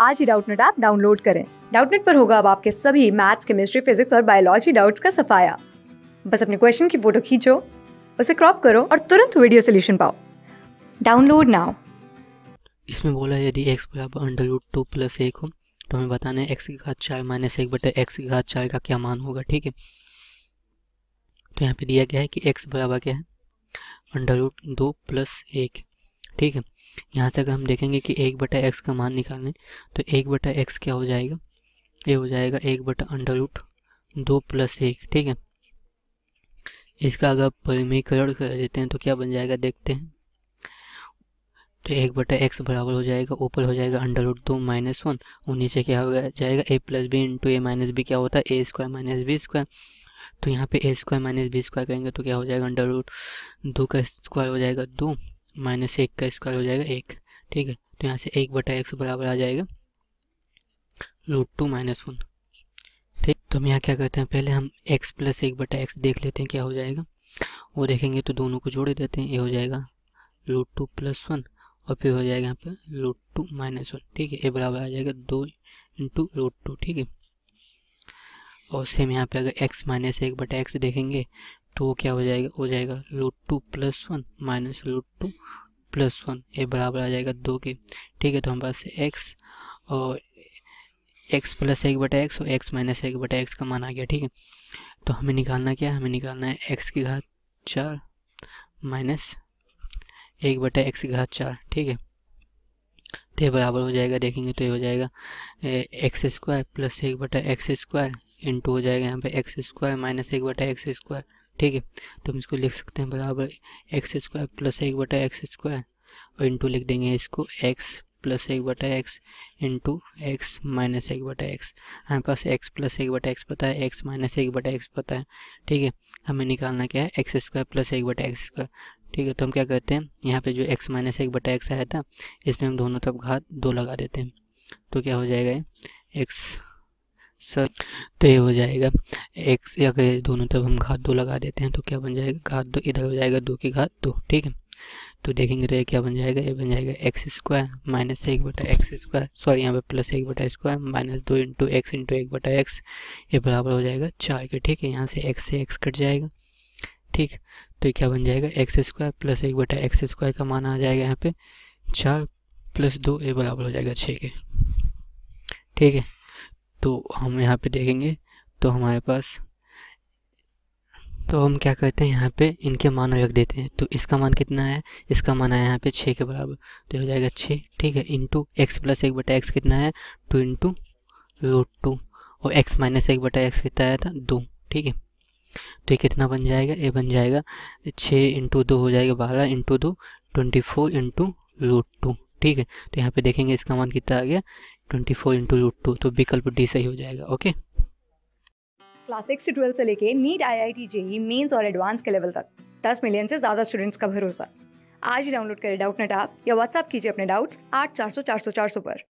आज ही Doubtnut app download करें डाउटनेट पर होगा अब आपके सभी मैथ्स केमिस्ट्री फिजिक्स और बायोलॉजी डाउट्स का सफाया बस अपने क्वेश्चन की फोटो खींचो उसे क्रॉप करो और तुरंत वीडियो सोल्यूशन पाओ डाउनलोड नाउ इसमें बोला यदि एक्स बराबर अंडर रूट टू प्लस एक हो तो हमें बताना है एक्स की घात चार माइनस एक बटे एक्स की घात चार का क्या मान होगा ठीक है तो यहाँ पे दिया गया है कि एक्स बराबर क्या है अंडर रूट दो प्लस एक ठीक है यहाँ से अगर हम देखेंगे कि एक बटा एक्स का मान निकालें तो एक बटा एक्स क्या हो जाएगा ये हो जाएगा एक बटा अंडर रूट दो प्लस एक ठीक है इसका अगर परिमीकरण कर देते हैं तो क्या बन जाएगा देखते हैं तो एक बटा एक्स बराबर हो जाएगा ऊपर हो जाएगा अंडर रूट दो माइनस वन और नीचे क्या हो जाएगा A plus B into A minus B क्या होता है A square minus B square तो यहाँ पे A square minus B square करेंगे तो क्या हो जाएगा अंडर रूट दो का स्क्वायर हो जाएगा दो माइनस एक का स्क्वायर हो जाएगा एक ठीक है तो यहाँ से एक बटा एक्स बराबर आ जाएगा रूट टू माइनस वन ठीक तो हम यहाँ क्या करते हैं पहले हम एक्स प्लस एक बटा एक्स देख लेते हैं क्या हो जाएगा वो देखेंगे तो दोनों को जोड़ देते हैं ये हो जाएगा रूट टू प्लस वन और फिर हो जाएगा यहाँ पे रूट टू माइनस वन ठीक है ये बराबर आ जाएगा दो इंटू रूट टू ठीक है और सेम यहाँ पे अगर एक्स माइनस एक बटा एक्स देखेंगे तो वो क्या हो जाएगा हो जाएगा root two plus one minus root two plus one ये बराबर आ जाएगा दो के ठीक है तो हमारे पास एक्स और एक्स प्लस एक बटा एक्स और एक्स माइनस एक बटा एक्स का मान आ गया ठीक है तो हमें निकालना क्या है हमें निकालना है एक्स की घात चार माइनस एक बटा एक्स की घात चार ठीक है तो ये बराबर हो जाएगा देखेंगे तो ये हो जाएगा एक्स स्क्वायर प्लस एक बटा एक्स स्क्वायर इंटू हो जाएगा यहाँ पे एक्स स्क्वायर माइनस एक बटा एक्स स्क्वायर ठीक है तो हम इसको लिख सकते हैं बराबर एक्स स्क्वायर प्लस एक बटा एक्स स्क्वायर और इंटू लिख देंगे इसको एक्स प्लस एक बटा एक्स इंटू एक्स माइनस एक बटा एक्स हमारे पास एक्स प्लस एक बटा एक्स पता है एक्स माइनस एक बटा एक्स पता है ठीक है हमें निकालना क्या है एक्स स्क्वायर प्लस एक बटा एक्स स्क्वायर ठीक है तो हम क्या करते हैं यहाँ पे जो एक्स माइनस एक बटा एक्स आया था इसमें हम दोनों तरफ घात दो लगा देते हैं तो क्या हो जाएगा एक्स सर तो ये हो जाएगा एक्स अगर दोनों तरफ हम घात दो लगा देते हैं तो क्या बन जाएगा घात दो इधर हो जाएगा दो की घात दो ठीक है तो देखेंगे तो ये क्या बन जाएगा ये बन जाएगा एक्स स्क्वायर माइनस एक बटा एक्स स्क्वायर सॉरी यहाँ पे प्लस एक बटा स्क्वायर माइनस दो इंटू एक्स इंटू एक बटा एक्स ये बराबर हो जाएगा चार के ठीक है यहाँ से एक्स से एक्स कट जाएगा ठीक तो ये क्या बन जाएगा एक्स स्क्वायर प्लस एक बटा एक्स स्क्वायर का मान आ जाएगा यहाँ पे चार प्लस दो ये बराबर हो जाएगा छः के ठीक है तो हम यहाँ पे देखेंगे तो हमारे पास तो हम क्या करते हैं यहाँ पे इनके मान रख देते हैं तो इसका मान कितना है इसका मान आया यहाँ पे छः के बराबर तो हो जाएगा छः ठीक है इंटू एक्स प्लस एक बटा एक्स कितना है टू इंटू रूट टू और एक्स माइनस एक बटा एक्स कितना आया था दो ठीक है तो ये कितना बन जाएगा ये बन जाएगा छः इंटू दो हो जाएगा बारह इंटू दो twenty four into root two ठीक है तो यहाँ पे देखेंगे इसका मान कितना आ गया twenty four into root two तो विकल्प डी सही हो जाएगा ओके क्लास सिक्स से ट्वेल्थ से लेके NEET I I T JEE mains और एडवांस के लेवल तक दस मिलियन से ज़्यादा स्टूडेंट्स का भरोसा आज ही डाउनलोड करें डाउट नेट आप या व्हाट्सअप कीजिए अपने डाउट्स आठ चार सौ चार सौ चार सौ पर